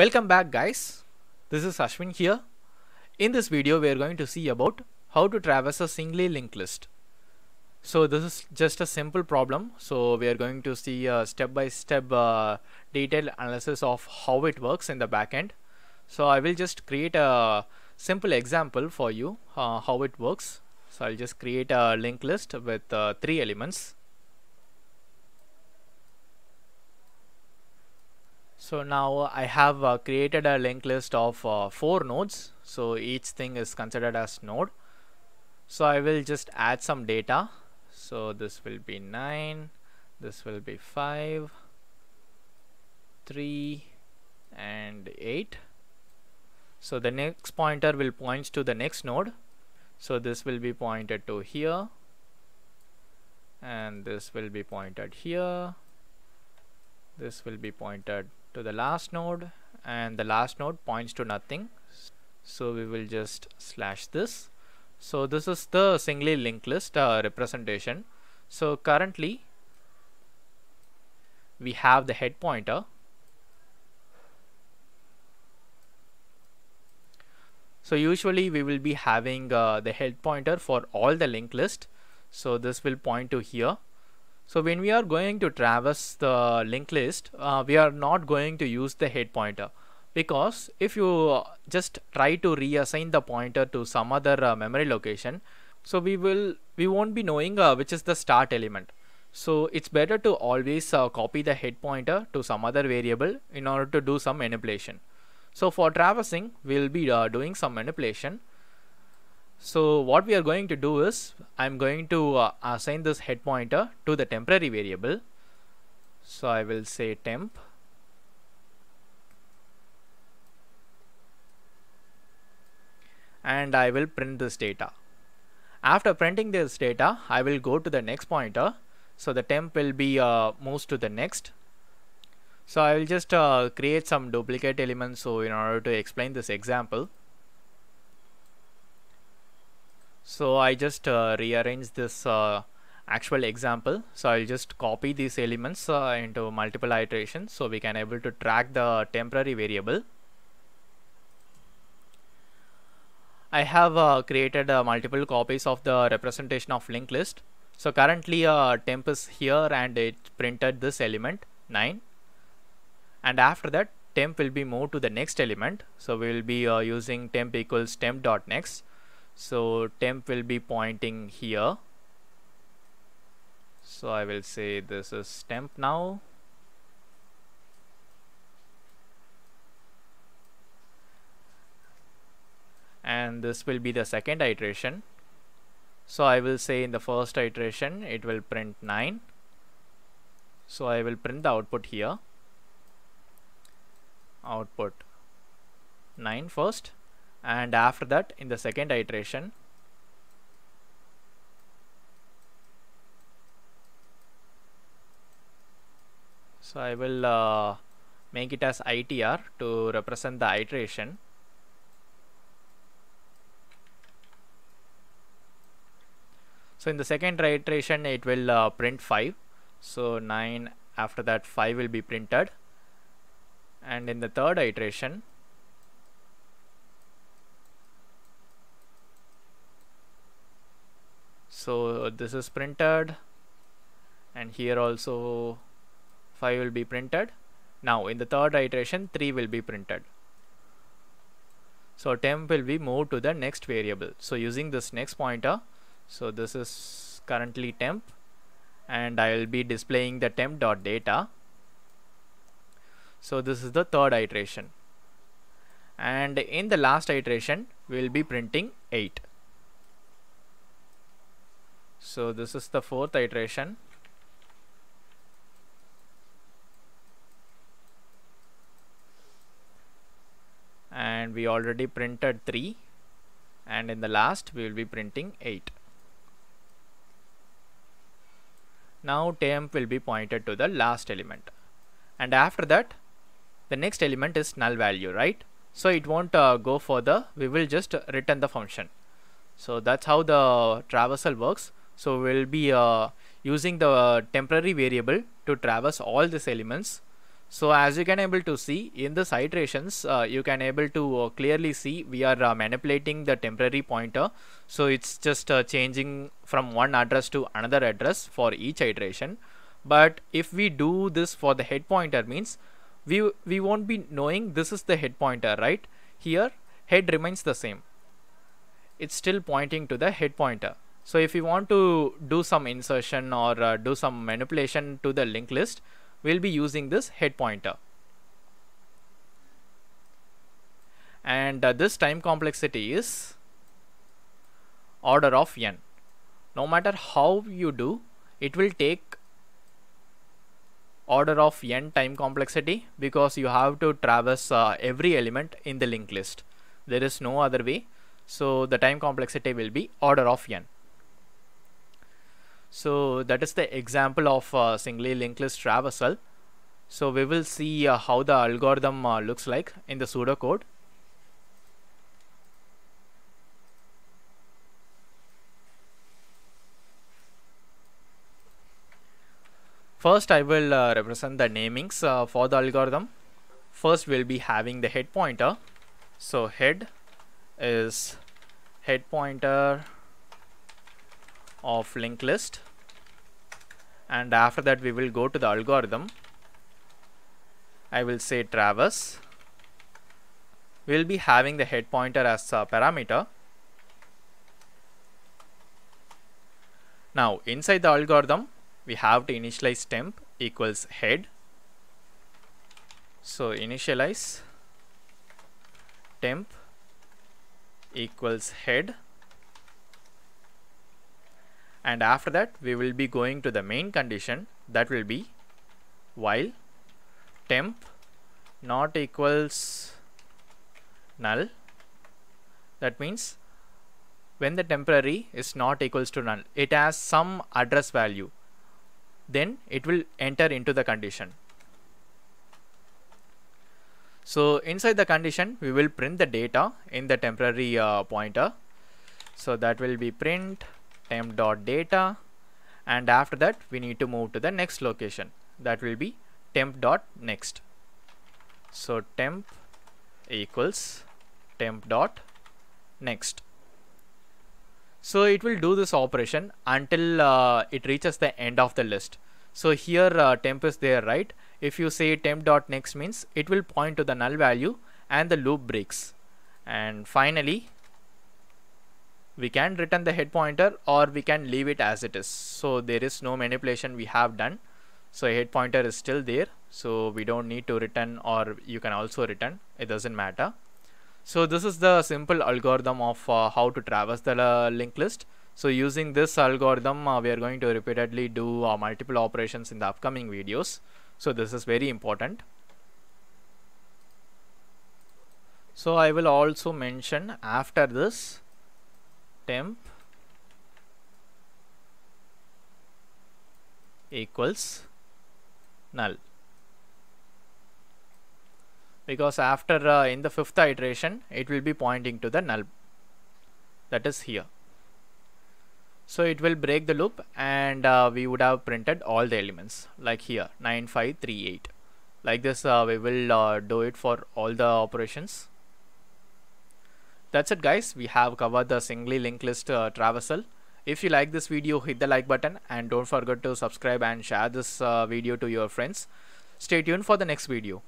Welcome back guys, this is Ashwin here. In this video we are going to see about how to traverse a singly linked list. So this is just a simple problem so we are going to see a step by step uh, detailed analysis of how it works in the backend. So I will just create a simple example for you uh, how it works. So I'll just create a linked list with uh, three elements. So now I have uh, created a linked list of uh, four nodes. So each thing is considered as node. So I will just add some data. So this will be 9, this will be 5, 3 and 8. So the next pointer will point to the next node. So this will be pointed to here and this will be pointed here. This will be pointed to the last node and the last node points to nothing so we will just slash this so this is the singly linked list uh, representation so currently we have the head pointer so usually we will be having uh, the head pointer for all the linked list so this will point to here so when we are going to traverse the linked list, uh, we are not going to use the head pointer because if you uh, just try to reassign the pointer to some other uh, memory location, so we will we won't be knowing uh, which is the start element. So it's better to always uh, copy the head pointer to some other variable in order to do some manipulation. So for traversing, we'll be uh, doing some manipulation. So what we are going to do is I'm going to uh, assign this head pointer to the temporary variable. So I will say temp and I will print this data. After printing this data, I will go to the next pointer. So the temp will be uh, moves to the next. So I will just uh, create some duplicate elements so in order to explain this example so I just uh, rearrange this uh, actual example so I'll just copy these elements uh, into multiple iterations so we can able to track the temporary variable I have uh, created uh, multiple copies of the representation of linked list so currently uh, temp is here and it printed this element 9 and after that temp will be moved to the next element so we will be using temp equals temp dot next so temp will be pointing here so I will say this is temp now and this will be the second iteration so I will say in the first iteration it will print 9 so I will print the output here output 9 first and after that in the second iteration so I will uh, make it as ITR to represent the iteration so in the second iteration it will uh, print 5 so 9 after that 5 will be printed and in the third iteration so this is printed and here also 5 will be printed now in the third iteration 3 will be printed so temp will be moved to the next variable so using this next pointer so this is currently temp and I will be displaying the temp dot data so this is the third iteration and in the last iteration we will be printing 8 so this is the fourth iteration and we already printed 3 and in the last we will be printing 8 now temp will be pointed to the last element and after that the next element is null value right so it won't uh, go further. we will just return the function so that's how the traversal works so we'll be uh, using the temporary variable to traverse all these elements. So as you can able to see in the iterations, uh, you can able to uh, clearly see we are uh, manipulating the temporary pointer. So it's just uh, changing from one address to another address for each iteration. But if we do this for the head pointer means we, we won't be knowing this is the head pointer, right? Here head remains the same. It's still pointing to the head pointer. So if we want to do some insertion or uh, do some manipulation to the linked list, we'll be using this head pointer. And uh, this time complexity is order of n. No matter how you do, it will take order of n time complexity because you have to traverse uh, every element in the linked list. There is no other way. So the time complexity will be order of n. So that is the example of uh, singly linked list traversal. So we will see uh, how the algorithm uh, looks like in the pseudocode. First I will uh, represent the namings uh, for the algorithm. First we'll be having the head pointer. So head is head pointer of linked list and after that we will go to the algorithm I will say traverse we'll be having the head pointer as a parameter now inside the algorithm we have to initialize temp equals head so initialize temp equals head and after that we will be going to the main condition that will be while temp not equals null that means when the temporary is not equals to null it has some address value then it will enter into the condition so inside the condition we will print the data in the temporary uh, pointer so that will be print m dot data and after that we need to move to the next location that will be temp dot next so temp equals temp dot next so it will do this operation until uh, it reaches the end of the list so here uh, temp is there right if you say temp dot next means it will point to the null value and the loop breaks and finally we can return the head pointer or we can leave it as it is so there is no manipulation we have done so head pointer is still there so we don't need to return or you can also return it doesn't matter so this is the simple algorithm of uh, how to traverse the uh, linked list so using this algorithm uh, we are going to repeatedly do uh, multiple operations in the upcoming videos so this is very important so I will also mention after this temp equals null because after uh, in the fifth iteration it will be pointing to the null that is here so it will break the loop and uh, we would have printed all the elements like here 9538 like this uh, we will uh, do it for all the operations that's it guys, we have covered the singly linked list uh, traversal. If you like this video, hit the like button and don't forget to subscribe and share this uh, video to your friends. Stay tuned for the next video.